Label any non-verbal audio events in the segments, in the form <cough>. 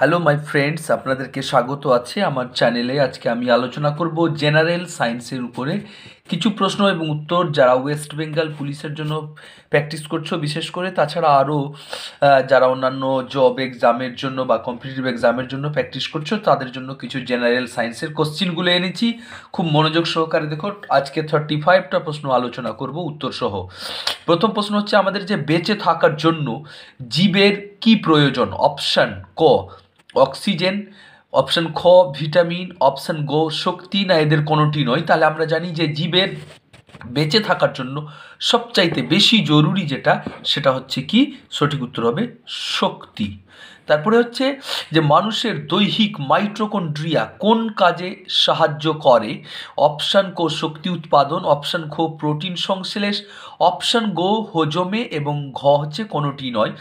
Hello my friends আপনাদেরকে স্বাগত আছে আমার চ্যানেলে আজকে আমি আলোচনা করব জেনারেল সায়েন্সের উপরে কিছু প্রশ্ন এবং উত্তর যারা ওয়েস্ট বেঙ্গল পুলিশের জন্য প্র্যাকটিস করছো বিশেষ করে তাছাড়া আরও যারা অন্যান্য জব এক্সামের জন্য বা কম্পিটিটিভ এক্সামের জন্য প্র্যাকটিস করছো তাদের জন্য কিছু জেনারেল সায়েন্সের কোশ্চিনগুলো এনেছি খুব মনোযোগ সহকারে দেখো আজকে থার্টি ফাইভটা প্রশ্ন আলোচনা করব উত্তর সহ প্রথম প্রশ্ন হচ্ছে আমাদের যে বেঁচে থাকার জন্য জীবের কি প্রয়োজন অপশান ক অক্সিজেন অপশান খ ভিটামিন অপশান গ শক্তি না এদের কোনোটি নয় তাহলে আমরা জানি যে জীবের বেঁচে থাকার জন্য সবচাইতে বেশি জরুরি যেটা সেটা হচ্ছে কি সঠিক উত্তর হবে শক্তি তারপরে হচ্ছে যে মানুষের দৈহিক মাইট্রোকন্ড্রিয়া কোন কাজে সাহায্য করে অপশান কো শক্তি উৎপাদন অপশান খো প্রোটিন সংশ্লেষ অপশান গো হজমে এবং ঘ হচ্ছে কোনোটি নয়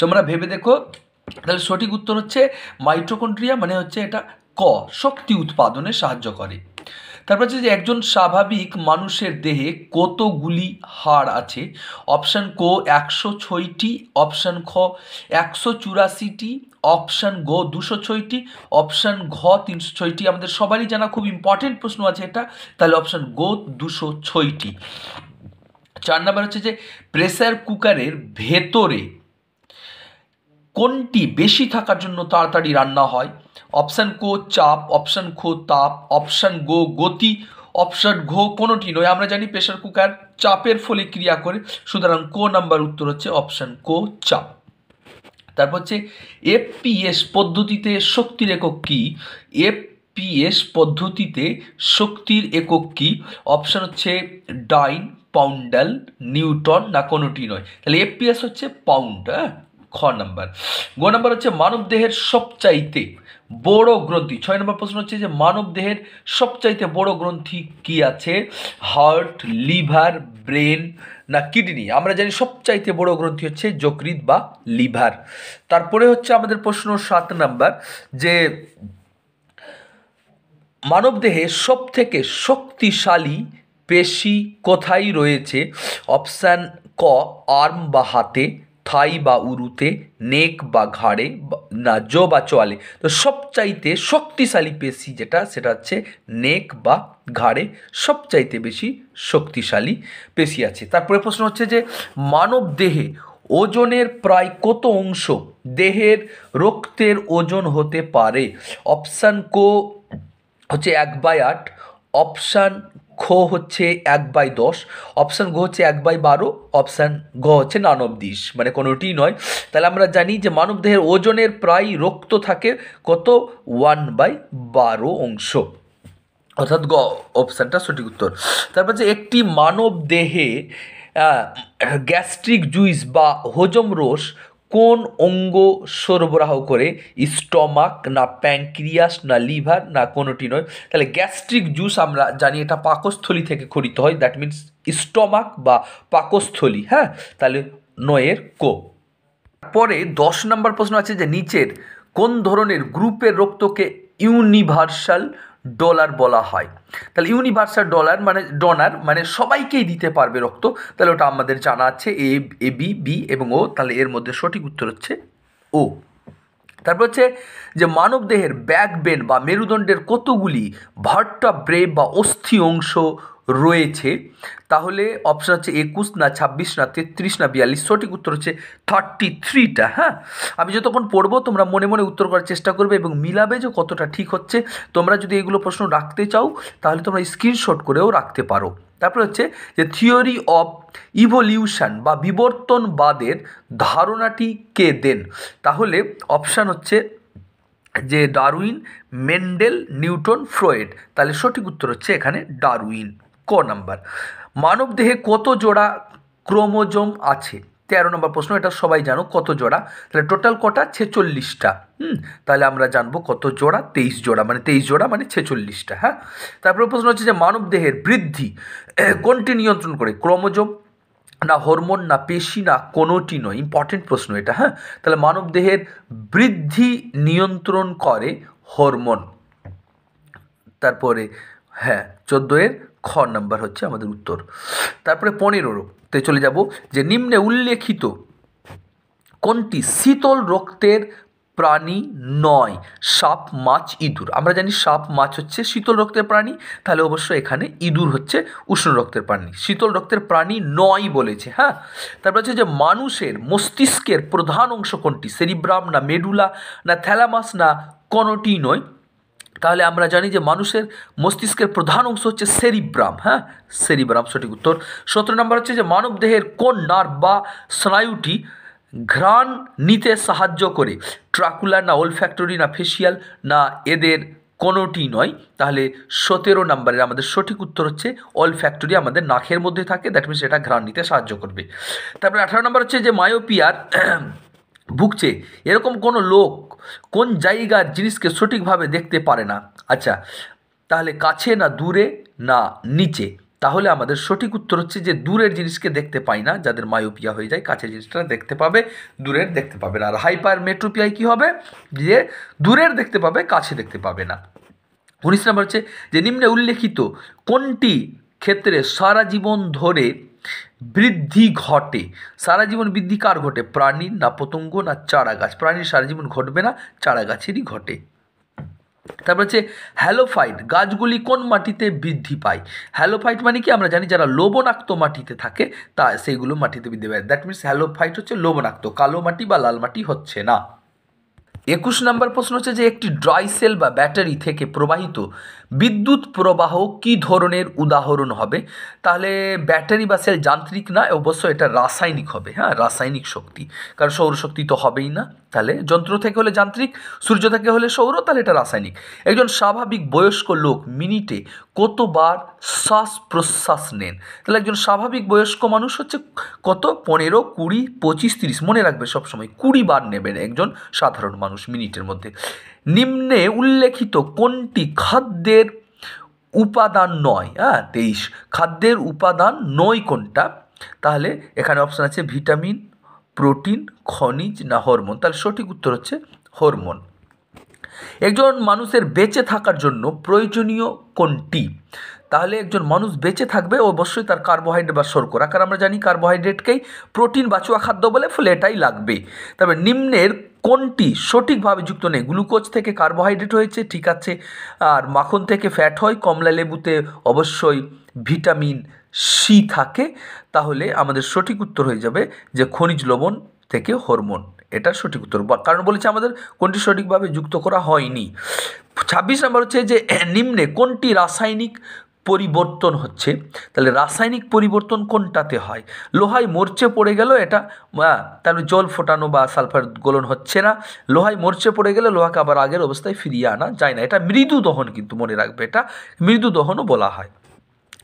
তোমরা ভেবে দেখো তাহলে সঠিক উত্তর হচ্ছে মাইট্রোকন্ড্রিয়া মানে হচ্ছে এটা ক শক্তি উৎপাদনে সাহায্য করে তারপর হচ্ছে যে একজন স্বাভাবিক মানুষের দেহে কতগুলি হাড় আছে অপশান ক একশো ছয়টি অপশান খ একশো চুরাশিটি অপশান গ দুশো ছয়টি অপশান ঘ তিনশো ছয়টি আমাদের সবারই জানা খুব ইম্পর্টেন্ট প্রশ্ন আছে এটা তাহলে অপশান গ দুশো ছয়টি চার নাম্বার হচ্ছে যে প্রেসার কুকারের ভেতরে কোনটি বেশি থাকার জন্য তাড়াতাড়ি রান্না হয় অপশান কো চাপ অপশান খো তাপ অপশান গো গতি অপশান ঘো কোনোটি নয় আমরা জানি প্রেশার কুকার চাপের ফলে ক্রিয়া করে সুতরাং কো নাম্বার উত্তর হচ্ছে অপশান কো চাপ তারপর হচ্ছে এফপিএস পদ্ধতিতে শক্তির একক কী এফপিএস পদ্ধতিতে শক্তির একক কী অপশান হচ্ছে ডাইন পাউন্ডাল নিউটন না কোনোটি নয় তাহলে এফপিএস হচ্ছে পাউন্ড হ্যাঁ খ নাম্বার গ নাম্বার হচ্ছে মানব দেহের সবচাইতে বড় গ্রন্থি ছয় নম্বর প্রশ্ন হচ্ছে যে মানব দেহের সবচাইতে বড় গ্রন্থি কি আছে হার্ট লিভার ব্রেন না কিডনি আমরা জানি সবচাইতে বড় গ্রন্থি হচ্ছে যকৃত বা লিভার তারপরে হচ্ছে আমাদের প্রশ্ন সাত নাম্বার যে মানব দেহে সব থেকে শক্তিশালী পেশি কোথায় রয়েছে অপশান ক আর্ম বা হাতে থাই বা উরুতে নেক বা ঘাড়ে না জো বা চোয়ালে তো সবচাইতে শক্তিশালী পেশি যেটা সেটা হচ্ছে নেক বা ঘাড়ে সবচাইতে বেশি শক্তিশালী পেশি আছে তারপরে প্রশ্ন হচ্ছে যে মানব দেহে ওজনের প্রায় কত অংশ দেহের রক্তের ওজন হতে পারে অপশান কো হচ্ছে এক বাই আট অপশান খ হচ্ছে এক বাই দশ অপশান গ হচ্ছে এক বাই বারো অপশান গ হচ্ছে নান অব দিস মানে কোনোটি নয় তাহলে আমরা জানি যে মানবদেহের ওজনের প্রায় রক্ত থাকে কত ওয়ান বাই বারো অংশ অর্থাৎ গ অপশানটা সঠিক উত্তর তারপর যে একটি মানব দেহে গ্যাস্ট্রিক জুইস বা হজম রোষ কোন অঙ্গ সরবরাহ করে স্টমাক না প্যাঙ্ক্রিয়াস না লিভার না কোনোটি নয় তাহলে গ্যাস্ট্রিক জুস আমরা জানি এটা পাকস্থলী থেকে খরিত হয় দ্যাট মিনস স্টমাক বা পাকস্থলী হ্যাঁ তাহলে নয়ের কো পরে দশ নম্বর প্রশ্ন আছে যে নিচের কোন ধরনের গ্রুপের রক্তকে ইউনিভার্সাল ডলার বলা হয় তাহলে ইউনিভার্সাল ডলার মানে ডোনার মানে সবাইকেই দিতে পারবে রক্ত তাহলে ওটা আমাদের জানা আছে এ এ বি বি এবং ও তাহলে এর মধ্যে সঠিক উত্তর হচ্ছে ও তারপর হচ্ছে যে মানবদেহের ব্যাকবেন বা মেরুদণ্ডের কতগুলি ভার্টা ব্রেভ বা অস্থি অংশ রয়েছে তাহলে অপশান হচ্ছে একুশ না ছাব্বিশ না তেত্রিশ না বিয়াল্লিশ সঠিক উত্তর হচ্ছে থার্টি থ্রিটা হ্যাঁ আমি যতক্ষণ পড়বো তোমরা মনে মনে উত্তর করার চেষ্টা করবে এবং মিলাবে যে কতটা ঠিক হচ্ছে তোমরা যদি এগুলো প্রশ্ন রাখতে চাও তাহলে তোমরা স্ক্রিনশট করেও রাখতে পারো তারপরে হচ্ছে যে থিওরি অফ ইভলিউশন বা বিবর্তনবাদের ধারণাটি কে দেন তাহলে অপশান হচ্ছে যে ডারউইন মেন্ডেল নিউটন ফ্রয়েড তাহলে সঠিক উত্তর হচ্ছে এখানে ডারউইন ক নাম্বার মানব দেহে কত জোড়া ক্রোমোজোম আছে তেরো নম্বর প্রশ্ন এটা সবাই জানো কত জোড়া তাহলে টোটাল কটা ছেচল্লিশটা হুম তাহলে আমরা জানবো কত জোড়া তেইশ জোড়া মানে তেইশ জোড়া মানে ছেচল্লিশটা হ্যাঁ তারপরে প্রশ্ন হচ্ছে যে মানব দেহের বৃদ্ধি <clears throat> কোনটি নিয়ন্ত্রণ করে ক্রোমোজোম না হরমোন না পেশি না কোনোটি নয় ইম্পর্টেন্ট প্রশ্ন এটা হ্যাঁ তাহলে মানব দেহের বৃদ্ধি নিয়ন্ত্রণ করে হরমোন তারপরে হ্যাঁ চোদ্দোয়ের খ নাম্বার হচ্ছে আমাদের উত্তর তারপরে পনেরোতে চলে যাব যে নিম্নে উল্লেখিত কোনটি শীতল রক্তের প্রাণী নয় সাপ মাছ ইঁদুর আমরা জানি সাপ মাছ হচ্ছে শীতল রক্তের প্রাণী তাহলে অবশ্য এখানে ইঁদুর হচ্ছে উষ্ণ রক্তের প্রাণী শীতল রক্তের প্রাণী নয় বলেছে হ্যাঁ তারপর হচ্ছে যে মানুষের মস্তিষ্কের প্রধান অংশ কোনটি সেরিব্রাম না মেডুলা না থ্যালামাস না কোনোটি নয় তাহলে আমরা জানি যে মানুষের মস্তিষ্কের প্রধান অংশ হচ্ছে সেরিব্রাম হ্যাঁ সেরিব্রাম সঠিক উত্তর সতেরো নম্বর হচ্ছে যে মানব দেহের কোন নার্ভ বা স্নায়ুটি ঘ্রাণ নিতে সাহায্য করে ট্রাকুলা না ওল ফ্যাক্টরি না ফেসিয়াল না এদের কোনোটি নয় তাহলে সতেরো নম্বরের আমাদের সঠিক উত্তর হচ্ছে অল ফ্যাক্টরি আমাদের নাকের মধ্যে থাকে দ্যাট মিনস এটা ঘ্রাণ নিতে সাহায্য করবে তারপরে আঠারো নম্বর হচ্ছে যে মায়োপিয়ার ভুগছে এরকম কোনো লোক কোন জায়গার জিনিসকে সঠিকভাবে দেখতে পারে না আচ্ছা তাহলে কাছে না দূরে না নিচে তাহলে আমাদের সঠিক উত্তর হচ্ছে যে দূরের জিনিসকে দেখতে পাই না যাদের মায়োপিয়া হয়ে যায় কাছের জিনিসটা দেখতে পাবে দূরের দেখতে পাবে না আর হাইপার মেট্রোপিয়ায় কী হবে যে দূরের দেখতে পাবে কাছে দেখতে পাবে না উনিশ নম্বর হচ্ছে যে নিম্নে উল্লেখিত কোনটি ক্ষেত্রে সারা জীবন ধরে বৃদ্ধি ঘটে সারা জীবন বৃদ্ধি কার ঘটে প্রাণীর না পতঙ্গ না চারা গাছ প্রাণীর সারা জীবন ঘটবে না চারা গাছেরই ঘটে তারপর হচ্ছে হ্যালোফাইট গাছগুলি কোন মাটিতে বৃদ্ধি পায় হ্যালোফাইট মানে কি আমরা জানি যারা লবণাক্ত মাটিতে থাকে তা সেইগুলো মাটিতে বৃদ্ধি পায় দ্যাট মিনস হ্যালোফাইট হচ্ছে লবণাক্ত কালো মাটি বা লাল মাটি হচ্ছে না একুশ নম্বর প্রশ্ন হচ্ছে যে একটি ড্রাই সেল বা ব্যাটারি থেকে প্রবাহিত বিদ্যুৎ প্রবাহ কি ধরনের উদাহরণ হবে তাহলে ব্যাটারি বা সেল যান্ত্রিক না অবশ্য এটা রাসায়নিক হবে হ্যাঁ রাসায়নিক শক্তি কারণ সৌরশক্তি তো হবেই না তাহলে যন্ত্র থেকে হলে যান্ত্রিক সূর্য থেকে হলে সৌর তাহলে এটা রাসায়নিক একজন স্বাভাবিক বয়স্ক লোক মিনিটে কতবার শ্বাস প্রশ্বাস নেন তাহলে একজন স্বাভাবিক বয়স্ক মানুষ হচ্ছে কত পনেরো কুড়ি পঁচিশ তিরিশ মনে রাখবে সবসময় কুড়ি বার নেবেন একজন সাধারণ মানুষ মিনিটের মধ্যে নিম্নে উল্লেখিত কোনটি খাদ্যের উপাদান নয় হ্যাঁ তেইশ খাদ্যের উপাদান নয় কোনটা তাহলে এখানে অপশান আছে ভিটামিন প্রোটিন খনিজ না হরমোন তাহলে সঠিক উত্তর হচ্ছে হরমোন একজন মানুষের বেঁচে থাকার জন্য প্রয়োজনীয় কোনটি তাহলে একজন মানুষ বেঁচে থাকবে অবশ্যই তার কার্বোহাইড্রেট বা শর্করা কারণ আমরা জানি কার্বোহাইড্রেটকেই প্রোটিন বাছুয়া খাদ্য বলে ফলে এটাই লাগবে তবে নিম্নের কোনটি সঠিকভাবে যুক্ত নেই গ্লুকোজ থেকে কার্বোহাইড্রেট হয়েছে ঠিক আছে আর মাখন থেকে ফ্যাট হয় কমলা লেবুতে অবশ্যই ভিটামিন সি থাকে তাহলে আমাদের সঠিক উত্তর হয়ে যাবে যে খনিজ লবণ থেকে হরমোন এটা সঠিক উত্তর কারণ বলেছে আমাদের কোনটি সঠিকভাবে যুক্ত করা হয়নি ছাব্বিশ নম্বর হচ্ছে যে নিম্নে কোনটি রাসায়নিক পরিবর্তন হচ্ছে তাহলে রাসায়নিক পরিবর্তন কোনটাতে হয় লোহায় মরচে পড়ে গেল এটা তাহলে জল ফোটানো বা সালফার গোলন হচ্ছে না লোহায় মরচে পড়ে গেলে লোহাকে আবার আগের অবস্থায় ফিরিয়ে আনা যায় না এটা মৃদু দহন কিন্তু মনে রাখবে এটা মৃদু দহনও বলা হয়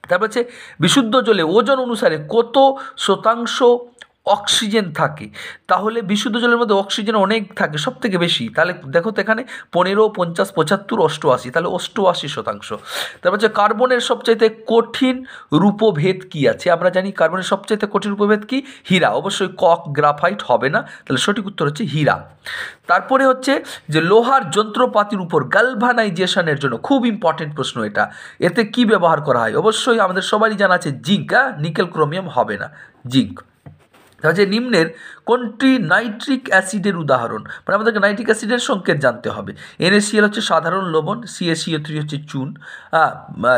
তারপর হচ্ছে বিশুদ্ধ জলে ওজন অনুসারে কত শতাংশ অক্সিজেন থাকে তাহলে বিশুদ্ধ জলের মধ্যে অক্সিজেন অনেক থাকে সব থেকে বেশি তাহলে দেখো তো এখানে পনেরো পঞ্চাশ পঁচাত্তর অষ্টআশি তাহলে অষ্টআশি শতাংশ তারপর মানে হচ্ছে কার্বনের সবচাইতে কঠিন রূপভেদ কি আছে আমরা জানি কার্বনের সবচাইতে কঠিন রূপভেদ কি হীরা অবশ্যই কক গ্রাফাইট হবে না তাহলে সঠিক উত্তর হচ্ছে হীরা তারপরে হচ্ছে যে লোহার যন্ত্রপাতির উপর গালভানাইজেশনের জন্য খুব ইম্পর্টেন্ট প্রশ্ন এটা এতে কি ব্যবহার করা হয় অবশ্যই আমাদের সবারই জানা আছে জিঙ্ক নিকেল হ্যাঁ? ক্রোমিয়াম হবে না জিঙ্ক তাহলে নিম্নের কোনটি নাইট্রিক অ্যাসিডের উদাহরণ মানে আমাদেরকে নাইট্রিক অ্যাসিডের সংকেত জানতে হবে এনএসিএল হচ্ছে সাধারণ লবণ সিএসিও থ্রি হচ্ছে চুন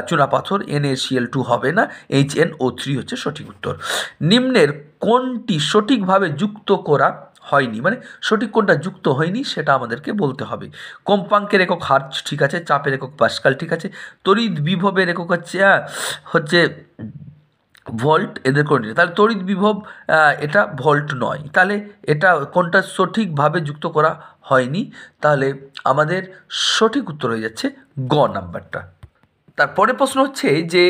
চুনাপাথর এনএসিএল টু হবে না এইচ এন ও থ্রি হচ্ছে সঠিক উত্তর নিম্নের কোনটি সঠিকভাবে যুক্ত করা হয়নি মানে সঠিক কোনটা যুক্ত হয়নি সেটা আমাদেরকে বলতে হবে কম্পাঙ্কের একক হার্চ ঠিক আছে চাপের একক পাস্কাল ঠিক আছে তড়িৎ বিভবের একক হচ্ছে হচ্ছে ভল্ট এদের করে নিলে তাহলে তড়িৎ বিভব এটা ভল্ট নয় তাহলে এটা কোনটা সঠিকভাবে যুক্ত করা হয়নি তাহলে আমাদের সঠিক উত্তর হয়ে যাচ্ছে গ নাম্বারটা তারপরে প্রশ্ন হচ্ছে যে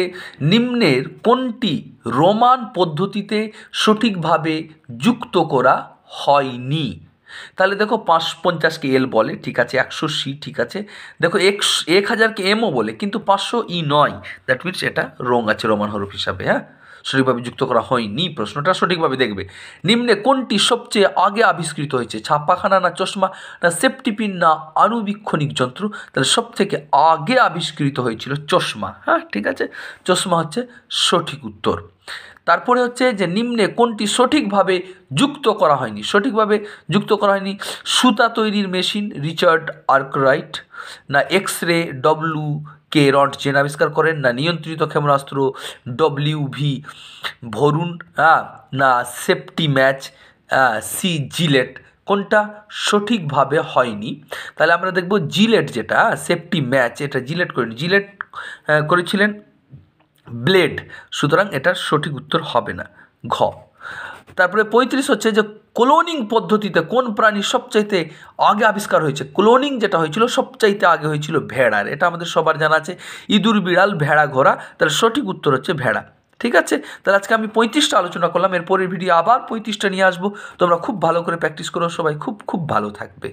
নিম্নের কোনটি রোমান পদ্ধতিতে সঠিকভাবে যুক্ত করা হয়নি তাহলে দেখো পাঁচ পঞ্চাশকে এল বলে ঠিক আছে একশো সি ঠিক আছে দেখো একশো এক হাজারকে এমও বলে কিন্তু পাঁচশো ই নয় দ্যাট মিনস এটা রং আছে রোমান হরফ হিসাবে হ্যাঁ সঠিকভাবে যুক্ত করা হয়নি প্রশ্নটা সঠিকভাবে দেখবে নিম্নে কোনটি সবচেয়ে আগে আবিষ্কৃত হয়েছে ছাপাখানা না চশমা না সেফটিপিন না আণুবীক্ষণিক যন্ত্র তাহলে সব থেকে আগে আবিষ্কৃত হয়েছিল চশমা হ্যাঁ ঠিক আছে চশমা হচ্ছে সঠিক উত্তর তারপরে হচ্ছে যে নিম্নে কোনটি সঠিকভাবে যুক্ত করা হয়নি সঠিকভাবে যুক্ত করা হয়নি সুতা তৈরির মেশিন রিচার্ড আর্করাইট না X ray W K Roentgen আবিষ্কার করেন না নিয়ন্ত্রিত ক্ষেপণাস্ত্র ডব্লিউ ভি ভরুন না সেফটি ম্যাচ সি জিলেট কোনটা সঠিকভাবে হয়নি তাহলে আমরা দেখব জিলেট যেটা সেফটি ম্যাচ এটা জিলেট করেন জিলেট করেছিলেন ব্লেড সুতরাং এটার সঠিক উত্তর হবে না ঘ তারপরে পঁয়ত্রিশ হচ্ছে যে ক্লোনিং পদ্ধতিতে কোন প্রাণী সবচাইতে আগে আবিষ্কার হয়েছে ক্লোনিং যেটা হয়েছিল সবচাইতে আগে হয়েছিল ভেড়ার এটা আমাদের সবার জানা আছে ইঁদুর বিড়াল ভেড়া ঘোড়া তাহলে সঠিক উত্তর হচ্ছে ভেড়া ঠিক আছে তাহলে আজকে আমি পঁয়ত্রিশটা আলোচনা করলাম এরপরের ভিডিও আবার পঁয়ত্রিশটা নিয়ে আসবো তোমরা খুব ভালো করে প্র্যাকটিস করো সবাই খুব খুব ভালো থাকবে